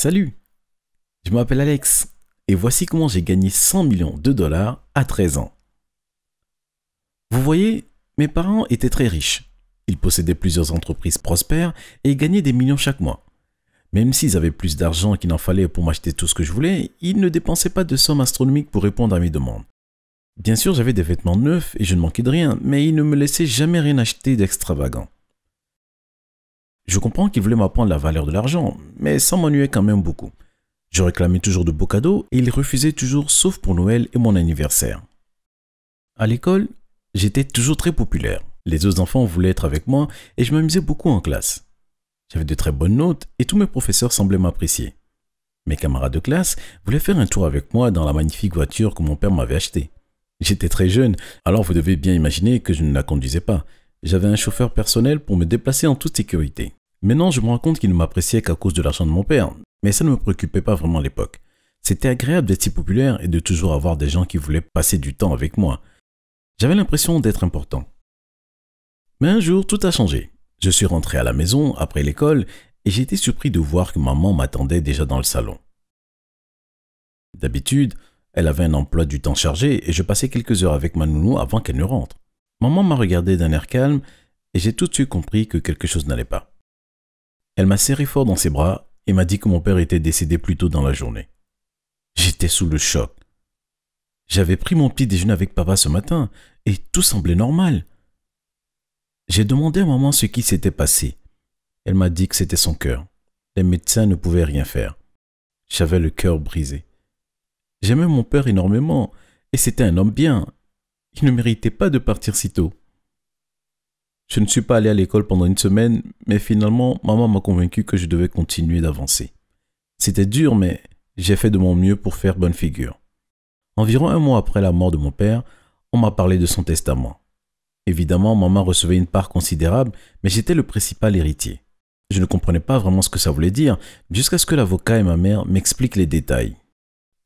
Salut, je m'appelle Alex et voici comment j'ai gagné 100 millions de dollars à 13 ans. Vous voyez, mes parents étaient très riches. Ils possédaient plusieurs entreprises prospères et gagnaient des millions chaque mois. Même s'ils avaient plus d'argent qu'il n'en fallait pour m'acheter tout ce que je voulais, ils ne dépensaient pas de sommes astronomiques pour répondre à mes demandes. Bien sûr, j'avais des vêtements neufs et je ne manquais de rien, mais ils ne me laissaient jamais rien acheter d'extravagant. Je comprends qu'il voulait m'apprendre la valeur de l'argent, mais ça m'ennuyait quand même beaucoup. Je réclamais toujours de beaux cadeaux et il refusait toujours sauf pour Noël et mon anniversaire. À l'école, j'étais toujours très populaire. Les autres enfants voulaient être avec moi et je m'amusais beaucoup en classe. J'avais de très bonnes notes et tous mes professeurs semblaient m'apprécier. Mes camarades de classe voulaient faire un tour avec moi dans la magnifique voiture que mon père m'avait achetée. J'étais très jeune, alors vous devez bien imaginer que je ne la conduisais pas. J'avais un chauffeur personnel pour me déplacer en toute sécurité. Maintenant, je me rends compte qu'il ne m'appréciait qu'à cause de l'argent de mon père, mais ça ne me préoccupait pas vraiment à l'époque. C'était agréable d'être si populaire et de toujours avoir des gens qui voulaient passer du temps avec moi. J'avais l'impression d'être important. Mais un jour, tout a changé. Je suis rentré à la maison après l'école et j'ai été surpris de voir que maman m'attendait déjà dans le salon. D'habitude, elle avait un emploi du temps chargé et je passais quelques heures avec ma nounou avant qu'elle ne rentre. Maman m'a regardé d'un air calme et j'ai tout de suite compris que quelque chose n'allait pas. Elle m'a serré fort dans ses bras et m'a dit que mon père était décédé plus tôt dans la journée. J'étais sous le choc. J'avais pris mon petit déjeuner avec papa ce matin et tout semblait normal. J'ai demandé à maman ce qui s'était passé. Elle m'a dit que c'était son cœur. Les médecins ne pouvaient rien faire. J'avais le cœur brisé. J'aimais mon père énormément et c'était un homme bien ne méritait pas de partir si tôt. Je ne suis pas allé à l'école pendant une semaine, mais finalement, maman m'a convaincu que je devais continuer d'avancer. C'était dur, mais j'ai fait de mon mieux pour faire bonne figure. Environ un mois après la mort de mon père, on m'a parlé de son testament. Évidemment, maman recevait une part considérable, mais j'étais le principal héritier. Je ne comprenais pas vraiment ce que ça voulait dire, jusqu'à ce que l'avocat et ma mère m'expliquent les détails.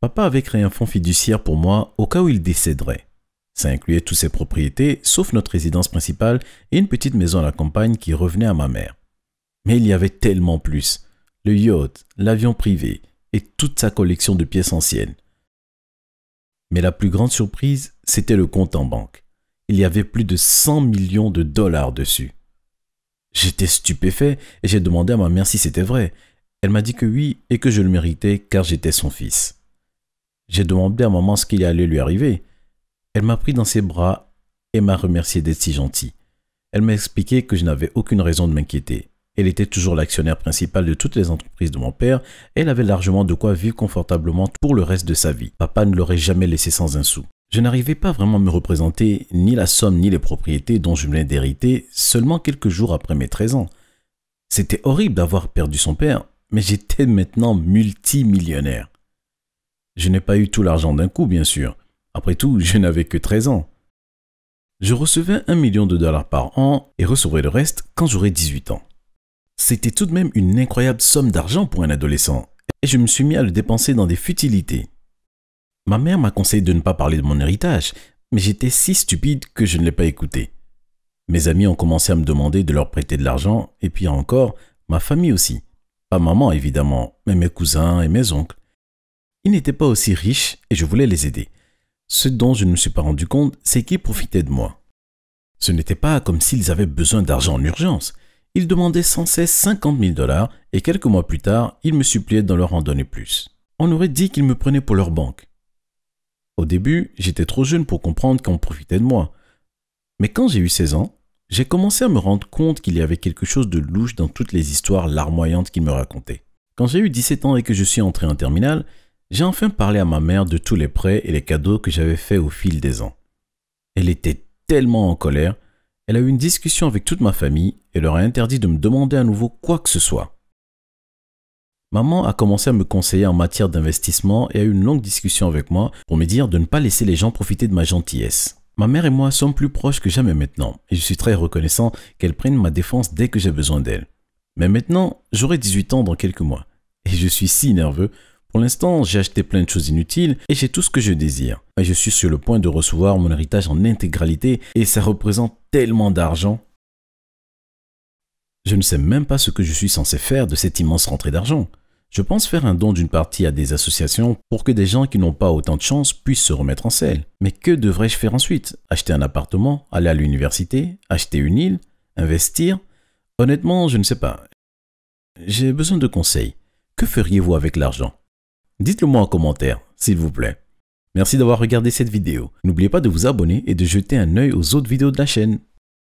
Papa avait créé un fonds fiduciaire pour moi au cas où il décéderait. Ça incluait toutes ses propriétés, sauf notre résidence principale et une petite maison à la campagne qui revenait à ma mère. Mais il y avait tellement plus. Le yacht, l'avion privé et toute sa collection de pièces anciennes. Mais la plus grande surprise, c'était le compte en banque. Il y avait plus de 100 millions de dollars dessus. J'étais stupéfait et j'ai demandé à ma mère si c'était vrai. Elle m'a dit que oui et que je le méritais car j'étais son fils. J'ai demandé à maman ce qu'il allait lui arriver. Elle m'a pris dans ses bras et m'a remercié d'être si gentil. Elle m'a expliqué que je n'avais aucune raison de m'inquiéter. Elle était toujours l'actionnaire principal de toutes les entreprises de mon père et elle avait largement de quoi vivre confortablement pour le reste de sa vie. Papa ne l'aurait jamais laissé sans un sou. Je n'arrivais pas vraiment à me représenter ni la somme ni les propriétés dont je venais d'hériter seulement quelques jours après mes 13 ans. C'était horrible d'avoir perdu son père, mais j'étais maintenant multimillionnaire. Je n'ai pas eu tout l'argent d'un coup, bien sûr, après tout, je n'avais que 13 ans. Je recevais un million de dollars par an et recevrais le reste quand j'aurais 18 ans. C'était tout de même une incroyable somme d'argent pour un adolescent et je me suis mis à le dépenser dans des futilités. Ma mère m'a conseillé de ne pas parler de mon héritage, mais j'étais si stupide que je ne l'ai pas écouté. Mes amis ont commencé à me demander de leur prêter de l'argent et puis encore, ma famille aussi. Pas maman évidemment, mais mes cousins et mes oncles. Ils n'étaient pas aussi riches et je voulais les aider. Ce dont je ne me suis pas rendu compte, c'est qu'ils profitaient de moi. Ce n'était pas comme s'ils avaient besoin d'argent en urgence. Ils demandaient sans cesse 50 000 dollars et quelques mois plus tard, ils me suppliaient de leur en donner plus. On aurait dit qu'ils me prenaient pour leur banque. Au début, j'étais trop jeune pour comprendre qu'on profitait de moi. Mais quand j'ai eu 16 ans, j'ai commencé à me rendre compte qu'il y avait quelque chose de louche dans toutes les histoires larmoyantes qu'ils me racontaient. Quand j'ai eu 17 ans et que je suis entré en terminale, j'ai enfin parlé à ma mère de tous les prêts et les cadeaux que j'avais faits au fil des ans. Elle était tellement en colère, elle a eu une discussion avec toute ma famille et leur a interdit de me demander à nouveau quoi que ce soit. Maman a commencé à me conseiller en matière d'investissement et a eu une longue discussion avec moi pour me dire de ne pas laisser les gens profiter de ma gentillesse. Ma mère et moi sommes plus proches que jamais maintenant et je suis très reconnaissant qu'elle prenne ma défense dès que j'ai besoin d'elle. Mais maintenant, j'aurai 18 ans dans quelques mois et je suis si nerveux pour l'instant, j'ai acheté plein de choses inutiles et j'ai tout ce que je désire. Mais je suis sur le point de recevoir mon héritage en intégralité et ça représente tellement d'argent. Je ne sais même pas ce que je suis censé faire de cette immense rentrée d'argent. Je pense faire un don d'une partie à des associations pour que des gens qui n'ont pas autant de chance puissent se remettre en selle. Mais que devrais-je faire ensuite Acheter un appartement Aller à l'université Acheter une île Investir Honnêtement, je ne sais pas. J'ai besoin de conseils. Que feriez-vous avec l'argent Dites-le moi en commentaire, s'il vous plaît. Merci d'avoir regardé cette vidéo. N'oubliez pas de vous abonner et de jeter un œil aux autres vidéos de la chaîne.